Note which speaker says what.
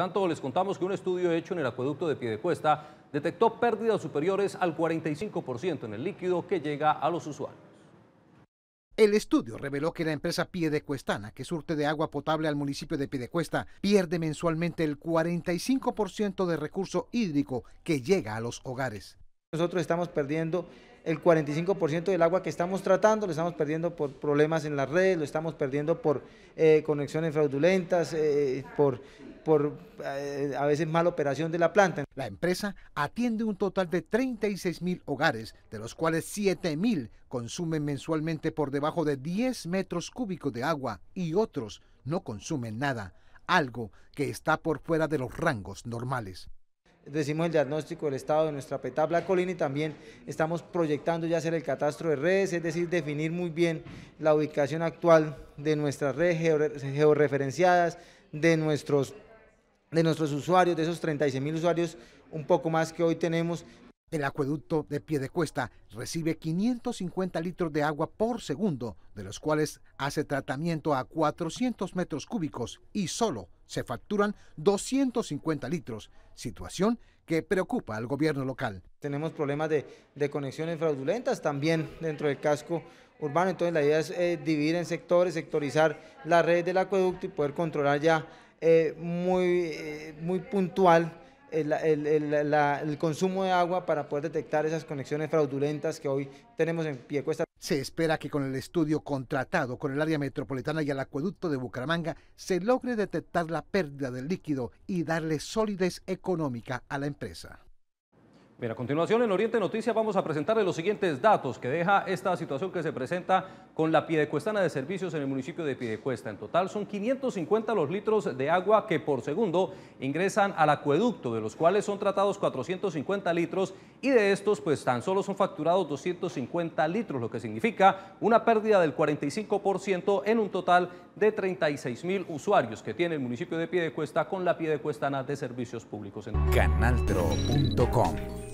Speaker 1: tanto, les contamos que un estudio hecho en el acueducto de Piedecuesta detectó pérdidas superiores al 45% en el líquido que llega a los usuarios. El estudio reveló
Speaker 2: que la empresa Piedecuestana, que surte de agua potable al municipio de Piedecuesta, pierde mensualmente
Speaker 3: el 45% de recurso hídrico que llega a los hogares. Nosotros estamos perdiendo el 45% del agua que estamos tratando, lo estamos perdiendo por problemas en las redes, lo estamos perdiendo por eh, conexiones fraudulentas, eh, por, por eh, a veces mala operación de la planta. La empresa atiende un total de 36
Speaker 2: mil hogares, de los cuales 7 mil consumen mensualmente por debajo de 10 metros cúbicos de agua y otros no consumen nada, algo que está por
Speaker 3: fuera de los rangos normales decimos el diagnóstico del estado de nuestra petabla colina y también estamos proyectando ya hacer el catastro de redes, es decir, definir muy bien la ubicación actual de nuestras redes georreferenciadas, de nuestros, de nuestros usuarios, de esos 36 mil usuarios un poco más que hoy tenemos, el acueducto
Speaker 2: de pie de cuesta recibe 550 litros de agua por segundo, de los cuales hace tratamiento a 400 metros cúbicos y solo se facturan
Speaker 3: 250 litros, situación que preocupa al gobierno local. Tenemos problemas de, conexiones fraudulentas también dentro del casco urbano, entonces la idea es eh, dividir en sectores, sectorizar la red del acueducto y poder controlar ya eh, muy, eh, muy puntual el, consumo de agua para poder detectar esas conexiones fraudulentas que hoy tenemos en pie Se espera que con el estudio contratado
Speaker 2: con el área metropolitana y el acueducto de Bucaramanga se logre detectar la pérdida del líquido y darle solidez económica a la empresa
Speaker 1: a continuación en Oriente Noticias vamos a presentarle los siguientes datos que deja esta situación que se presenta con la Piedecuestana de Servicios en el municipio de Piedecuesta. En total son 550 los litros de agua que por segundo ingresan al acueducto, de los cuales son tratados 450 litros y de estos pues tan solo son facturados 250 litros, lo que significa una pérdida del 45% en un total de 36 mil usuarios que tiene el municipio de Piedecuesta con la Piedecuestana de Servicios Públicos. en Canaltro.com